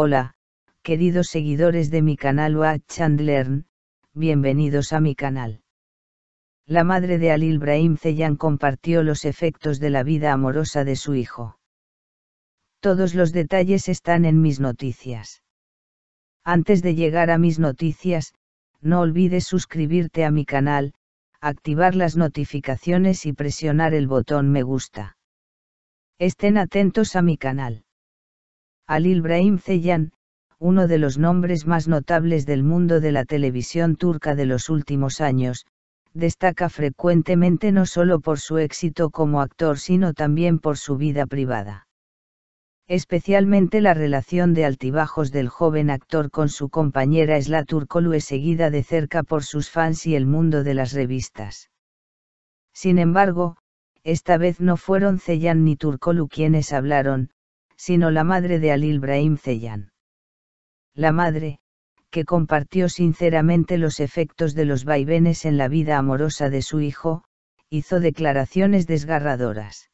Hola, queridos seguidores de mi canal Watch and bienvenidos a mi canal. La madre de Alil Ibrahim Ceyan compartió los efectos de la vida amorosa de su hijo. Todos los detalles están en mis noticias. Antes de llegar a mis noticias, no olvides suscribirte a mi canal, activar las notificaciones y presionar el botón me gusta. Estén atentos a mi canal. Alil Ibrahim Zeyan, uno de los nombres más notables del mundo de la televisión turca de los últimos años, destaca frecuentemente no solo por su éxito como actor sino también por su vida privada. Especialmente la relación de altibajos del joven actor con su compañera Esla Turkolu es seguida de cerca por sus fans y el mundo de las revistas. Sin embargo, esta vez no fueron Ceylan ni Turkolu quienes hablaron, sino la madre de Alil Ibrahim Zeyan. La madre, que compartió sinceramente los efectos de los vaivenes en la vida amorosa de su hijo, hizo declaraciones desgarradoras.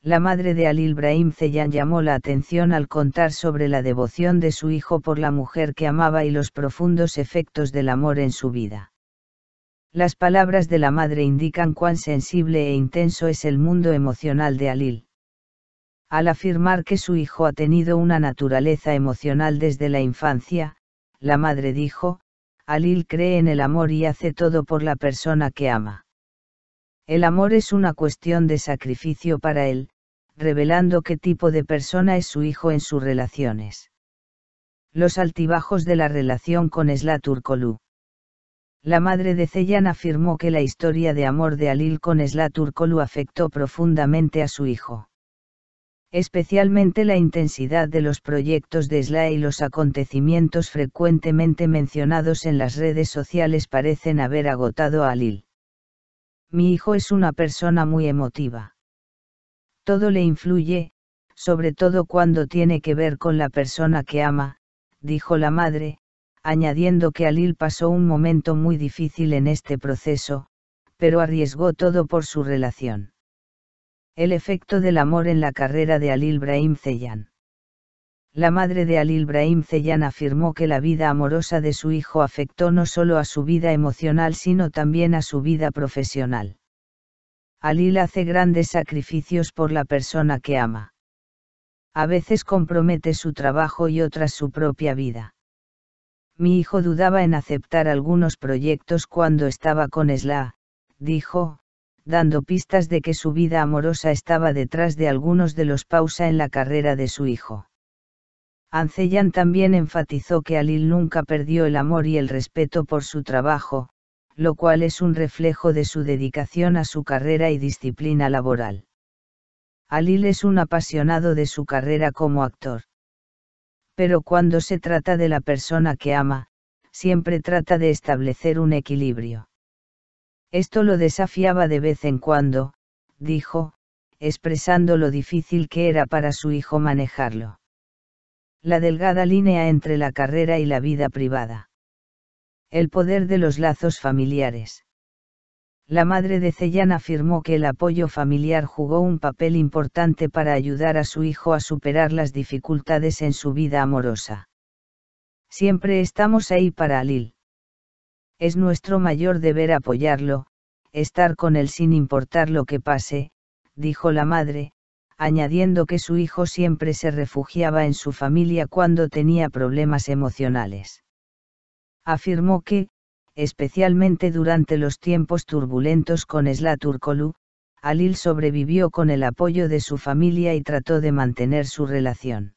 La madre de Alil Ibrahim Zeyan llamó la atención al contar sobre la devoción de su hijo por la mujer que amaba y los profundos efectos del amor en su vida. Las palabras de la madre indican cuán sensible e intenso es el mundo emocional de Alil. Al afirmar que su hijo ha tenido una naturaleza emocional desde la infancia, la madre dijo, Alil cree en el amor y hace todo por la persona que ama. El amor es una cuestión de sacrificio para él, revelando qué tipo de persona es su hijo en sus relaciones. Los altibajos de la relación con Esla La madre de Ceyan afirmó que la historia de amor de Alil con Esla afectó profundamente a su hijo especialmente la intensidad de los proyectos de SLA y los acontecimientos frecuentemente mencionados en las redes sociales parecen haber agotado a Lil. Mi hijo es una persona muy emotiva. Todo le influye, sobre todo cuando tiene que ver con la persona que ama, dijo la madre, añadiendo que Alil pasó un momento muy difícil en este proceso, pero arriesgó todo por su relación. El efecto del amor en la carrera de Alil Brahim Zeyan. La madre de Alil Brahim Zeyan afirmó que la vida amorosa de su hijo afectó no solo a su vida emocional sino también a su vida profesional. Alil hace grandes sacrificios por la persona que ama. A veces compromete su trabajo y otras su propia vida. Mi hijo dudaba en aceptar algunos proyectos cuando estaba con Esla, dijo, dando pistas de que su vida amorosa estaba detrás de algunos de los pausa en la carrera de su hijo. Ancellan también enfatizó que Alil nunca perdió el amor y el respeto por su trabajo, lo cual es un reflejo de su dedicación a su carrera y disciplina laboral. Alil es un apasionado de su carrera como actor. Pero cuando se trata de la persona que ama, siempre trata de establecer un equilibrio. Esto lo desafiaba de vez en cuando, dijo, expresando lo difícil que era para su hijo manejarlo. La delgada línea entre la carrera y la vida privada. El poder de los lazos familiares. La madre de Cellán afirmó que el apoyo familiar jugó un papel importante para ayudar a su hijo a superar las dificultades en su vida amorosa. Siempre estamos ahí para Alil es nuestro mayor deber apoyarlo, estar con él sin importar lo que pase, dijo la madre, añadiendo que su hijo siempre se refugiaba en su familia cuando tenía problemas emocionales. Afirmó que, especialmente durante los tiempos turbulentos con Esla Alil sobrevivió con el apoyo de su familia y trató de mantener su relación.